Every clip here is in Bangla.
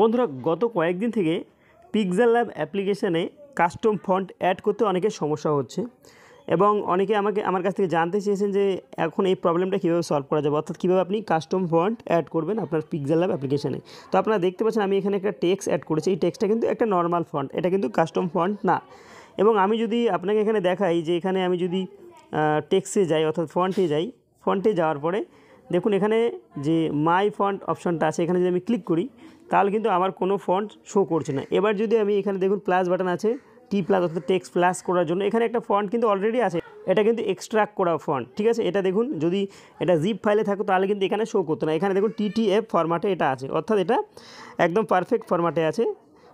বন্ধুরা গত কয়েকদিন থেকে পিকজাল ল্যাব অ্যাপ্লিকেশানে কাস্টম ফন্ট অ্যাড করতে অনেকের সমস্যা হচ্ছে এবং অনেকে আমাকে আমার কাছ থেকে জানতে চেয়েছেন যে এখন এই প্রবলেমটা কীভাবে সলভ করা যাবে অর্থাৎ কীভাবে আপনি কাস্টম ফন্ট অ্যাড করবেন আপনার পিকজাল ল্যাব অ্যাপ্লিকেশানে তো আপনারা দেখতে পাচ্ছেন আমি এখানে একটা টেক্স অ্যাড করেছি এই টেক্সটা কিন্তু একটা নর্মাল ফন্ট এটা কিন্তু কাস্টম ফন্ট না এবং আমি যদি আপনাকে এখানে দেখাই যে এখানে আমি যদি টেক্সে যাই অর্থাৎ ফন্টে যাই ফন্টে যাওয়ার পরে দেখুন এখানে যে মাই ফন্ট অপশনটা আছে এখানে যদি আমি ক্লিক করি তাহলে কিন্তু আমার কোনো ফন্ট শো করছে না এবার যদি আমি এখানে দেখুন প্লাস বাটন আছে টি প্লাস অর্থাৎ টেক্সট প্লাস করার জন্য এখানে একটা ফন্ট কিন্তু অলরেডি আছে এটা কিন্তু এক্সট্রাক্ট করা ফন্ট ঠিক আছে এটা দেখুন যদি এটা জিপ ফাইলে থাকো তাহলে কিন্তু এখানে শো করতো না এখানে দেখুন টিটিএফ ফরম্যাটে এটা আছে অর্থাৎ এটা একদম পারফেক্ট ফরম্যাটে আছে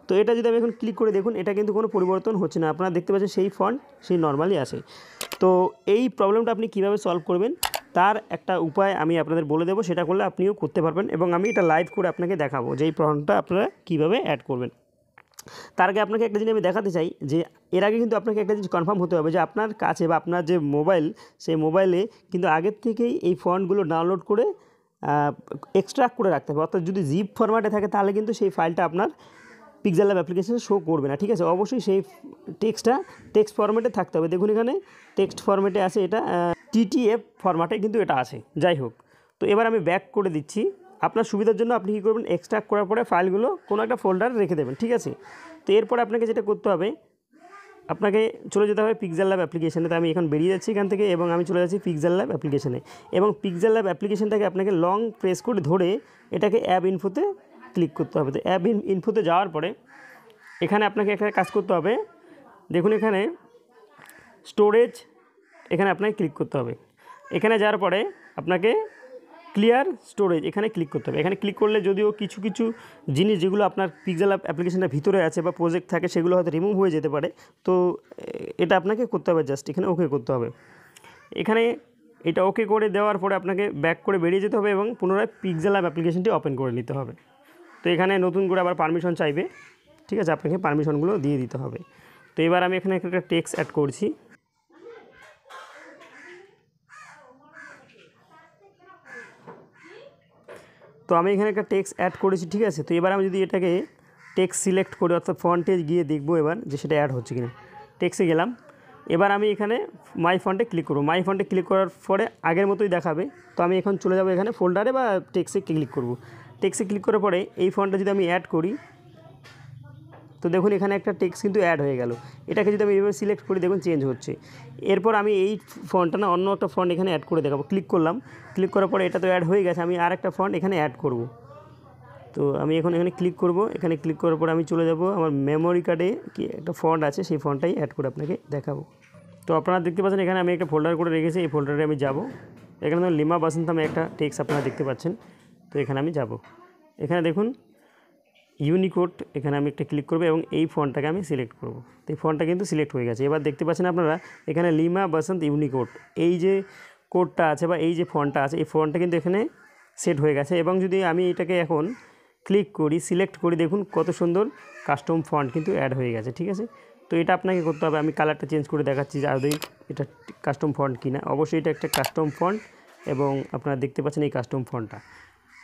তো এটা যদি আমি এখন ক্লিক করে দেখুন এটা কিন্তু কোনো পরিবর্তন হচ্ছে না আপনারা দেখতে পাচ্ছেন সেই ফন্ট সেই নর্মালি আছে তো এই প্রবলেমটা আপনি কীভাবে সলভ করবেন তার একটা উপায় আমি আপনাদের বলে দেবো সেটা করলে আপনিও করতে পারবেন এবং আমি এটা লাইভ করে আপনাকে দেখাবো যে এই প্রণটা আপনারা কীভাবে অ্যাড করবেন তার আগে আপনাকে একটা জিনিস আমি দেখাতে চাই যে এর আগে কিন্তু আপনাকে একটা জিনিস কনফার্ম হতে হবে যে আপনার কাছে বা আপনার যে মোবাইল সেই মোবাইলে কিন্তু আগের থেকেই এই ফন্টগুলো ডাউনলোড করে এক্সট্রাক্ট করে রাখতে হবে অর্থাৎ যদি জিপ ফরম্যাটে থাকে তাহলে কিন্তু সেই ফাইলটা আপনার পিক্সেল ল্যাব অ্যাপ্লিকেশানে শো করবে না ঠিক আছে অবশ্যই সেই টেক্সটটা টেক্সট ফরম্যাটে থাকতে হবে দেখুন এখানে টেক্সট ফরম্যাটে আছে এটা টিটিএফ ফরম্যাটে কিন্তু এটা আছে যাই হোক তো এবার আমি ব্যাক করে দিচ্ছি আপনার সুবিধার জন্য আপনি কী করবেন এক্সট্রাক্ট করার পরে ফাইলগুলো কোনো একটা ফোল্ডারে রেখে দেবেন ঠিক আছে তো এরপর আপনাকে যেটা করতে হবে আপনাকে চলে যেতে হবে পিকজাল ল্যাব অ্যাপ্লিকেশানে তো আমি এখন বেরিয়ে যাচ্ছি এখান থেকে এবং আমি চলে যাচ্ছি পিকজাল ল্যাব অ্যাপ্লিকেশানে এবং পিকজাল ল্যাব অ্যাপ্লিকেশানটাকে আপনাকে লং প্রেস করে ধরে এটাকে অ্যাপ ইনফোতে ক্লিক করতে হবে তো অ্যাপ ইনফোতে যাওয়ার পরে এখানে আপনাকে একটা কাজ করতে হবে দেখুন এখানে স্টোরেজ এখানে আপনাকে ক্লিক করতে হবে এখানে যাওয়ার পরে আপনাকে ক্লিয়ার স্টোরেজ এখানে ক্লিক করতে হবে এখানে ক্লিক করলে যদিও কিছু কিছু জিনিস যেগুলো আপনার পিকজাল অ্যাপ্লিকেশনটা ভিতরে আছে বা প্রজেক্ট থাকে সেগুলো হয়তো রিমুভ হয়ে যেতে পারে তো এটা আপনাকে করতে হবে জাস্ট এখানে ওকে করতে হবে এখানে এটা ওকে করে দেওয়ার পরে আপনাকে ব্যাক করে বেরিয়ে যেতে হবে এবং পুনরায় পিকজাল অ্যাপ অ্যাপ্লিকেশনটি ওপেন করে নিতে হবে তো এখানে নতুন করে আবার পারমিশন চাইবে ঠিক আছে আপনাকে পারমিশনগুলো দিয়ে দিতে হবে তো এবার আমি এখানে একটা টেক্স অ্যাড করছি তো আমি এখানে একটা টেক্স অ্যাড করেছি ঠিক আছে তো এবার আমি যদি এটাকে টেক্স সিলেক্ট করি অর্থাৎ ফন্টে গিয়ে দেখব এবার যে সেটা অ্যাড হচ্ছে কিনা টেক্সে গেলাম এবার আমি এখানে মাই ফন্টে ক্লিক করবো মাই ফন্টে ক্লিক করার পরে আগের মতোই দেখাবে তো আমি এখন চলে যাব এখানে ফোল্ডারে বা টেক্সে ক্লিক করব টেক্সে ক্লিক করার পরে এই ফন্টটা যদি আমি অ্যাড করি তো দেখুন এখানে একটা টেক্স কিন্তু অ্যাড হয়ে গেল এটাকে যদি আমি এভাবে সিলেক্ট করি দেখুন চেঞ্জ হচ্ছে এরপর আমি এই ফন্টটা না অন্য একটা ফন্ট এখানে অ্যাড করে দেখাবো ক্লিক করলাম ক্লিক করার পরে এটা তো অ্যাড হয়ে গেছে আমি আর একটা ফন্ট এখানে অ্যাড করব তো আমি এখন এখানে ক্লিক করব এখানে ক্লিক করার পরে আমি চলে যাব আমার মেমোরি কার্ডে কি একটা ফন্ট আছে সেই ফন্টটাই অ্যাড করে আপনাকে দেখাবো তো আপনারা দেখতে পাচ্ছেন এখানে আমি একটা ফোল্ডার করে রেখেছি এই ফোল্ডারে আমি যাব এখানে লিমা বাসন্তামে একটা টেক্স আপনারা দেখতে পাচ্ছেন তো এখানে আমি যাব এখানে দেখুন ইউনিকোড এখানে আমি একটা ক্লিক করব এবং এই ফোনটাকে আমি সিলেক্ট করব তো এই ফোনটা কিন্তু সিলেক্ট হয়ে গেছে এবার দেখতে পাচ্ছেন আপনারা এখানে লিমা বসন্ত ইউনিকোড এই যে কোডটা আছে বা এই যে ফোনটা আছে এই ফোনটা কিন্তু এখানে সেট হয়ে গেছে এবং যদি আমি এটাকে এখন ক্লিক করি সিলেক্ট করি দেখুন কত সুন্দর কাস্টম ফন্ট কিন্তু অ্যাড হয়ে গেছে ঠিক আছে তো এটা আপনাকে করতে হবে আমি কালারটা চেঞ্জ করে দেখাচ্ছি যে আদৌ এটা কাস্টম ফন্ট কিনা অবশ্যই এটা একটা কাস্টম ফন্ট এবং আপনারা দেখতে পাচ্ছেন এই কাস্টম ফন্টটা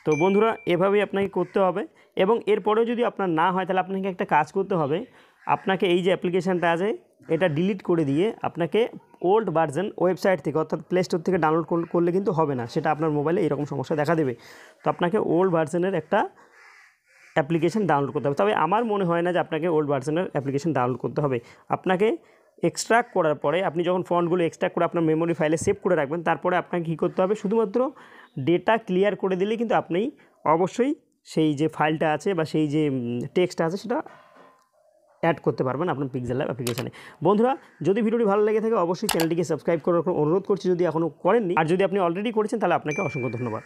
তো বন্ধুরা এভাবেই আপনাকে করতে হবে এবং এরপরেও যদি আপনার না হয় তাহলে আপনাকে একটা কাজ করতে হবে আপনাকে এই যে অ্যাপ্লিকেশানটা আছে এটা ডিলিট করে দিয়ে আপনাকে ওল্ড ভার্জন ওয়েবসাইট থেকে অর্থাৎ প্লে স্টোর থেকে ডাউনলোড করলে কিন্তু হবে না সেটা আপনার মোবাইলে এরকম সমস্যা দেখা দেবে তো আপনাকে ওল্ড ভার্জনের একটা অ্যাপ্লিকেশান ডাউনলোড করতে হবে তবে আমার মনে হয় না যে আপনাকে ওল্ড ভার্জনের অ্যাপ্লিকেশান ডাউনলোড করতে হবে আপনাকে এক্সট্রাক্ট করার পরে আপনি যখন ফন্টগুলো এক্সট্রাক্ট করে আপনার মেমোরি ফাইলে সেভ করে রাখবেন তারপরে আপনাকে কী করতে হবে শুধুমাত্র ডেটা ক্লিয়ার করে দিলে কিন্তু আপনি অবশ্যই সেই যে ফাইলটা আছে বা সেই যে টেক্সটটা আছে সেটা অ্যাড করতে পারবেন আপনার পিকজেল ল্যাব অ্যাপ্লিকেশানে বন্ধুরা যদি ভিডিওটি ভালো লেগে থাকে অবশ্যই চ্যানেলটিকে সাবস্ক্রাইব করার অনুরোধ করছি যদি এখনও করেননি আর যদি আপনি অলরেডি করেছেন তাহলে আপনাকে অসংখ্য ধন্যবাদ